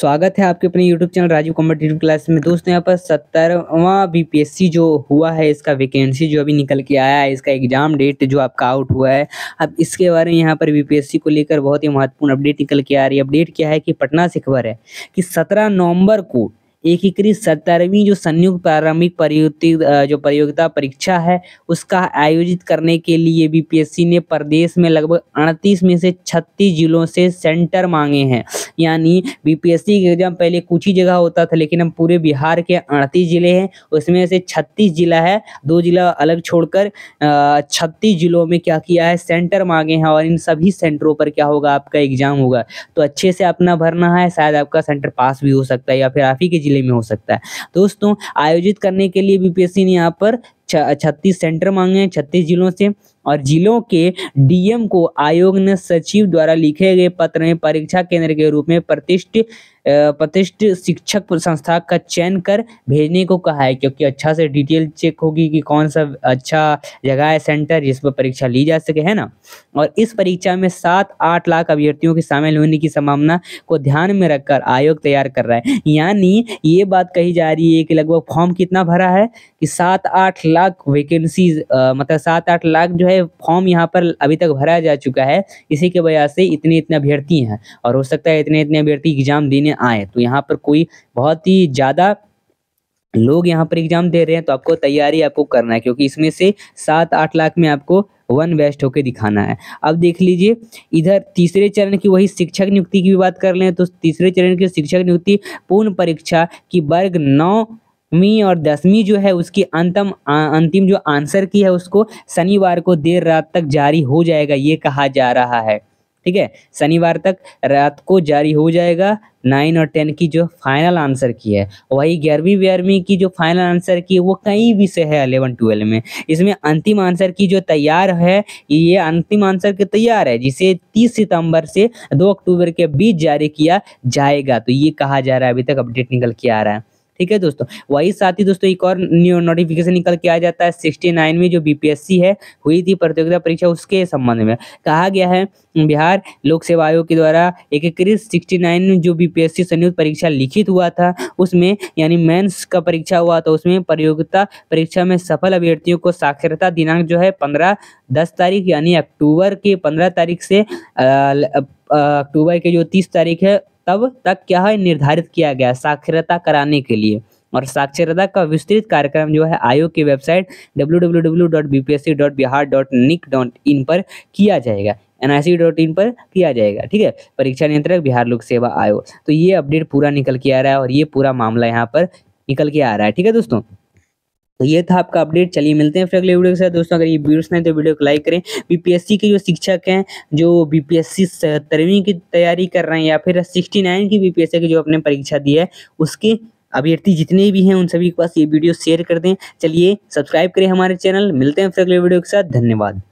स्वागत है आपके अपने YouTube channel Rajeev competitive class में दोस्तों यहाँ पर सत्तरवा बीपीएससी जो हुआ है इसका वैकेंसी जो अभी निकल के आया है इसका एग्जाम डेट जो आपका आउट हुआ है अब इसके बारे में यहाँ पर बी को लेकर बहुत ही महत्वपूर्ण अपडेट निकल के आ रही है अपडेट क्या है कि पटना से खबर है कि सत्रह नवम्बर को एकीकृत सत्तरवीं जो संयुक्त प्रारंभिक जो प्रतियोगिता परीक्षा है उसका आयोजित करने के लिए बीपीएससी ने प्रदेश में लगभग अड़तीस में से छत्तीस जिलों से सेंटर मांगे हैं यानी बीपीएससी के एग्जाम पहले कुछ ही जगह होता था लेकिन हम पूरे बिहार के अड़तीस जिले हैं उसमें से छत्तीस जिला है दो जिला अलग छोड़कर छत्तीस जिलों में क्या किया है सेंटर मांगे हैं और इन सभी सेंटरों पर क्या होगा आपका एग्जाम होगा तो अच्छे से अपना भरना है शायद आपका सेंटर पास भी हो सकता है या फिर आप ही के जिले जिले में हो सकता है दोस्तों आयोजित करने के लिए बीपीएससी ने यहाँ पर छत्तीस सेंटर मांगे हैं छत्तीस जिलों से और जिलों के डीएम को आयोग ने सचिव द्वारा लिखे गए पत्र में परीक्षा केंद्र के रूप में प्रतिष्ठित प्रतिष्ठित शिक्षक संस्था का चयन कर भेजने को कहा है क्योंकि अच्छा से डिटेल चेक होगी कि कौन सा अच्छा जगह है सेंटर जिस पर परीक्षा ली जा सके है ना और इस परीक्षा में सात आठ लाख अभ्यर्थियों के शामिल होने की संभावना को ध्यान में रखकर आयोग तैयार कर रहा है यानी ये बात कही जा रही है कि लगभग फॉर्म कितना भरा है कि सात आठ लाख वैकेंसी मतलब सात आठ लाख जो है है फॉर्म यहाँ पर अभी तक भरा जा चुका है इसी के वजह से इतने इतने अभ्यर्थी हैं और हो सकता है इतने इतने अभ्यर्थी एग्जाम देने आए तो यहाँ पर कोई बहुत ही ज़्यादा लोग यहाँ पर एग्जाम दे रहे हैं तो आपको तैयारी आपको करना है क्योंकि इसमें से सात आठ लाख में आपको वन बेस्ट होकर दिखाना है अब देख लीजिए इधर तीसरे चरण की वही शिक्षक नियुक्ति की भी बात कर लें तो तीसरे चरण की शिक्षक नियुक्ति पूर्ण परीक्षा की वर्ग नौ मी और दसवीं जो है उसकी अंतम अंतिम जो आंसर की है उसको शनिवार को देर रात तक जारी हो जाएगा ये कहा जा रहा है ठीक है शनिवार तक रात को जारी हो जाएगा नाइन और टेन की जो फाइनल आंसर की है वही ग्यारहवीं ग्यारहवीं की जो फाइनल आंसर की है वो कई विषय है अलेवन ट्वेल्व में इसमें अंतिम आंसर की जो तैयार है ये अंतिम आंसर के तैयार है जिसे तीस सितंबर से दो अक्टूबर के बीच जारी किया जाएगा तो ये कहा जा रहा है अभी तक अपडेट निकल के आ रहा है ठीक है दोस्तों वही साथ ही दोस्तों एक और नोटिफिकेशन निकल के आ जाता है सिक्सटी नाइन में जो बीपीएससी है हुई थी प्रतियोगिता परीक्षा उसके संबंध में कहा गया है बिहार लोक सेवा आयोग के द्वारा एकीकृत सिक्सटी नाइन जो बीपीएससी संयुक्त परीक्षा लिखित हुआ था उसमें यानी मेंस का परीक्षा हुआ था उसमें प्रतियोगिता परीक्षा में सफल अभ्यर्थियों को साक्षरता दिनांक जो है पंद्रह दस तारीख यानी अक्टूबर के पंद्रह तारीख से अक्टूबर के जो तीस तारीख है तब तक क्या है निर्धारित किया गया साक्षरता कराने के लिए और साक्षरता का विस्तृत कार्यक्रम जो है आयोग की वेबसाइट www.bpsc.bihar.nic.in पर किया जाएगा एनआईसी डॉट इन पर किया जाएगा ठीक है परीक्षा नियंत्रक बिहार लोक सेवा आयोग तो ये अपडेट पूरा निकल के आ रहा है और ये पूरा मामला यहाँ पर निकल के आ रहा है ठीक है दोस्तों तो ये था आपका अपडेट चलिए मिलते हैं फिर अगले वीडियो के साथ दोस्तों अगर ये वीडियो सुनाए तो वीडियो को लाइक करें बीपीएससी के जो शिक्षक हैं जो बीपीएससी सत्तरवीं की तैयारी कर रहे हैं या फिर सिक्सटी नाइन की बीपीएससी की जो अपने परीक्षा दी है उसके अभ्यर्थी जितने भी हैं उन सभी के पास ये वीडियो शेयर कर दें चलिए सब्सक्राइब करें हमारे चैनल मिलते हैं फिर अगले वीडियो के साथ धन्यवाद